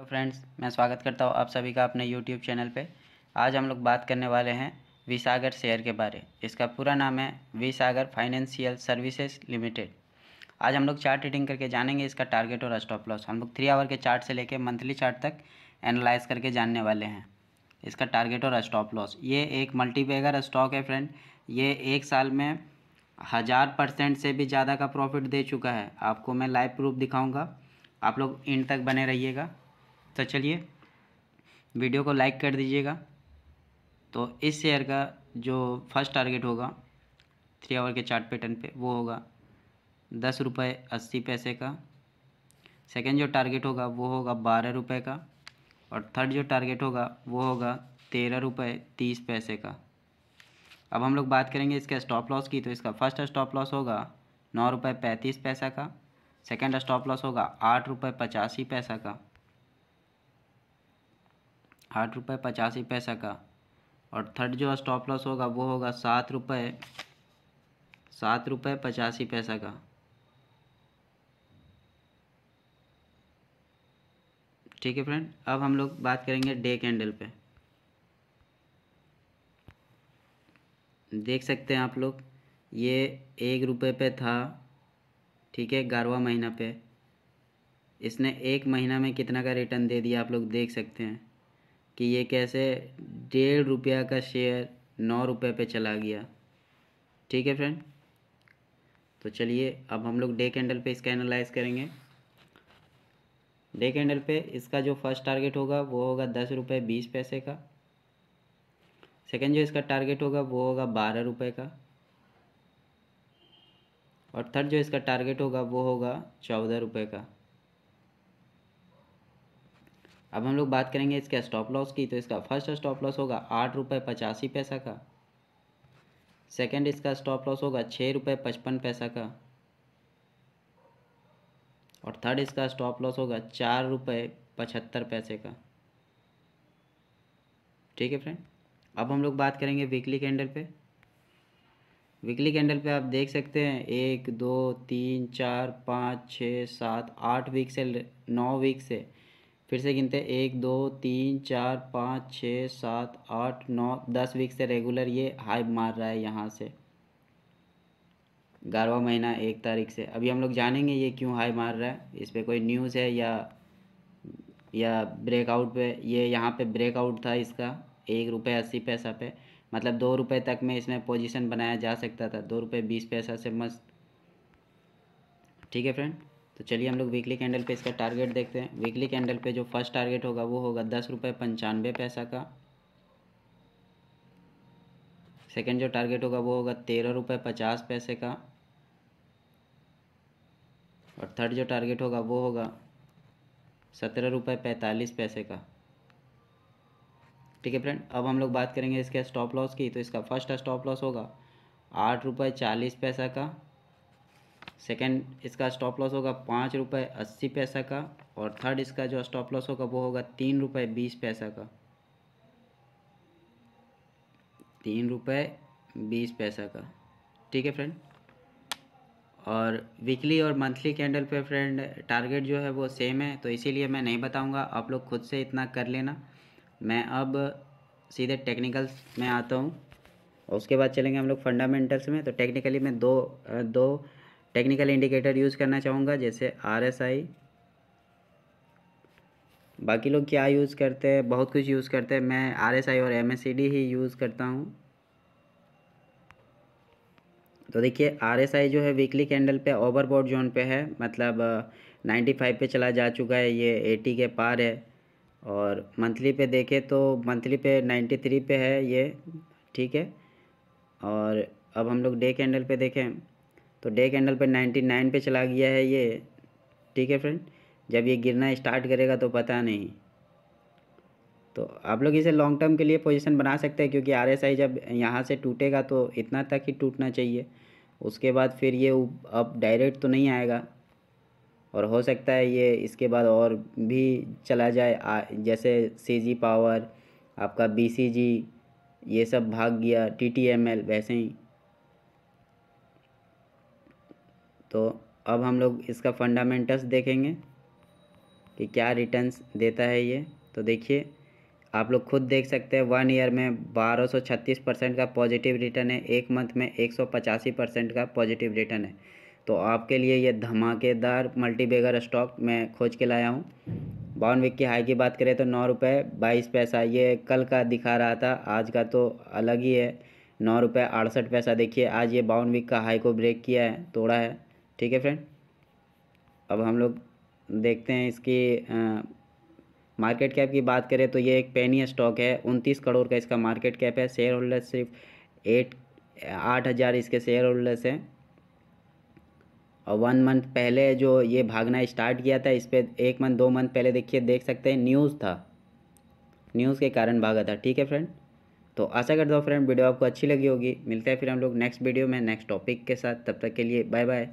तो फ्रेंड्स मैं स्वागत करता हूँ आप सभी का अपने यूट्यूब चैनल पे आज हम लोग बात करने वाले हैं विसागर शेयर के बारे इसका पूरा नाम है विसागर फाइनेंशियल सर्विसेज लिमिटेड आज हम लोग चार्ट रीडिंग करके जानेंगे इसका टारगेट और स्टॉप लॉस हम लोग थ्री आवर के चार्ट से लेकर मंथली चार्ट तक एनालाइज करके जानने वाले हैं इसका टारगेट और स्टॉप लॉस ये एक मल्टीपेगर स्टॉक है फ्रेंड ये एक साल में हज़ार परसेंट से भी ज़्यादा का प्रॉफिट दे चुका है आपको मैं लाइव प्रूफ दिखाऊंगा आप लोग इन तक बने रहिएगा तो चलिए वीडियो को लाइक कर दीजिएगा तो इस शेयर का जो फर्स्ट टारगेट होगा थ्री आवर के चार्ट पैटर्न पे वो होगा दस रुपये अस्सी पैसे का सेकेंड जो टारगेट होगा वो होगा बारह रुपये का और थर्ड जो टारगेट होगा वो होगा तेरह रुपये तीस पैसे का अब हम लोग बात करेंगे इसके स्टॉप लॉस की तो इसका फर्स्ट स्टॉप लॉस होगा नौ रुपये पैंतीस पैसा का सेकेंड स्टॉप लॉस होगा आठ रुपये पचासी पैसा का आठ रुपये पचासी पैसा का और थर्ड जो स्टॉप लॉस होगा वो होगा सात रुपये सात रुपये पचासी पैसा का ठीक है फ्रेंड अब हम लोग बात करेंगे डे कैंडल पे देख सकते हैं आप लोग ये एक रुपये पे था ठीक है ग्यारहवा महीना पे इसने एक महीना में कितना का रिटर्न दे दिया आप लोग देख सकते हैं कि ये कैसे डेढ़ रुपया का शेयर नौ रुपये पे चला गया ठीक है फ्रेंड तो चलिए अब हम लोग डे कैंडल पे इसका एनालाइज करेंगे डे कैंडल पे इसका जो फर्स्ट टारगेट होगा वो होगा दस रुपये बीस पैसे का सेकेंड जो इसका टारगेट होगा वो होगा बारह रुपये का और थर्ड जो इसका टारगेट होगा वो होगा चौदह रुपये का अब हम लोग बात करेंगे इसका स्टॉप लॉस की तो इसका फर्स्ट स्टॉप लॉस होगा आठ रुपये पचासी पैसा का सेकंड इसका स्टॉप लॉस होगा छः रुपये पचपन पैसा का और थर्ड इसका स्टॉप लॉस होगा चार रुपये पचहत्तर पैसे का ठीक है फ्रेंड अब हम लोग बात करेंगे वीकली कैंडल पे वीकली कैंडल पे आप देख सकते हैं एक दो तीन चार पाँच छः सात आठ वीक से नौ वीक से फिर से गिनते हैं एक दो तीन चार पाँच छः सात आठ नौ दस वीक से रेगुलर ये हाई मार रहा है यहाँ से ग्यारहवा महीना एक तारीख से अभी हम लोग जानेंगे ये क्यों हाई मार रहा है इस पर कोई न्यूज़ है या या ब्रेकआउट पे ये यहाँ पे ब्रेकआउट था इसका एक रुपये अस्सी पैसा पे मतलब दो रुपये तक में इसमें पोजीशन बनाया जा सकता था दो रुपये बीस पैसा से मस्त ठीक है फ्रेंड तो चलिए हम लोग वीकली कैंडल पे इसका टारगेट देखते हैं वीकली कैंडल पे जो फर्स्ट टारगेट होगा वो होगा दस रुपये पंचानवे पैसा का सेकेंड जो टारगेट होगा वो होगा तेरह रुपये पचास पैसे का और थर्ड जो टारगेट होगा वो होगा सत्रह रुपये पैंतालीस पैसे का ठीक है फ्रेंड अब हम लोग बात करेंगे इसके स्टॉप लॉस की तो इसका फर्स्ट स्टॉप लॉस होगा आठ रुपये चालीस पैसा का सेकेंड इसका स्टॉप लॉस होगा पाँच रुपये अस्सी पैसा का और थर्ड इसका जो स्टॉप लॉस होगा वो होगा तीन रुपये बीस पैसा का तीन रुपये बीस पैसा का ठीक है फ्रेंड और वीकली और मंथली कैंडल पे फ्रेंड टारगेट जो है वो सेम है तो इसीलिए मैं नहीं बताऊंगा आप लोग खुद से इतना कर लेना मैं अब सीधे टेक्निकल्स में आता हूँ उसके बाद चलेंगे हम लोग फंडामेंटल्स में तो टेक्निकली मैं दो दो टेक्निकल इंडिकेटर यूज़ करना चाहूँगा जैसे आर एस आई बाकी लोग क्या यूज़ करते हैं बहुत कुछ यूज़ करते हैं मैं आर एस आई और एम एस सी डी ही यूज़ करता हूँ तो देखिए आर एस आई जो है वीकली कैंडल पे ओवरबोर्ड जोन पे है मतलब नाइन्टी फाइव पर चला जा चुका है ये एटी के पार है और मंथली पे देखें तो मंथली पे नाइन्टी थ्री पे है ये ठीक है और अब हम लोग डे कैंडल पे देखें तो डे कैंडल पे 99 पे चला गया है ये ठीक है फ्रेंड जब ये गिरना स्टार्ट करेगा तो पता नहीं तो आप लोग इसे लॉन्ग टर्म के लिए पोजीशन बना सकते हैं क्योंकि आरएसआई जब यहाँ से टूटेगा तो इतना तक ही टूटना चाहिए उसके बाद फिर ये अब डायरेक्ट तो नहीं आएगा और हो सकता है ये इसके बाद और भी चला जाए जैसे सीजी पावर आपका बीसीजी ये सब भाग गया टीटीएमएल वैसे ही तो अब हम लोग इसका फंडामेंटल्स देखेंगे कि क्या रिटर्न्स देता है ये तो देखिए आप लोग खुद देख सकते हैं वन ईयर में बारह सौ छत्तीस परसेंट का पॉजिटिव रिटर्न है एक मंथ में एक सौ पचासी परसेंट का पॉजिटिव रिटर्न है तो आपके लिए ये धमाकेदार मल्टीबेगर स्टॉक मैं खोज के लाया हूँ बावन वीक की हाई की बात करें तो नौ रुपये बाईस पैसा ये कल का दिखा रहा था आज का तो अलग ही है नौ रुपये अड़सठ पैसा देखिए आज ये बावन वीक का हाई को ब्रेक किया है तोड़ा है ठीक है फ्रेंड अब हम लोग देखते हैं इसकी आ, मार्केट कैप की बात करें तो ये एक पेनी स्टॉक है उनतीस करोड़ का इसका मार्केट कैप है शेयर होल्डर्स सिर्फ एट आठ हज़ार इसके शेयर होल्डर्स हैं और वन मंथ पहले जो ये भागना स्टार्ट किया था इस पर एक मंथ दो मंथ पहले देखिए देख सकते हैं न्यूज़ था न्यूज़ के कारण भागा था ठीक है फ्रेंड तो आशा करता हूँ फ्रेंड वीडियो आपको अच्छी लगी होगी मिलते हैं फिर हम लोग नेक्स्ट वीडियो में नेक्स्ट टॉपिक के साथ तब तक के लिए बाय बाय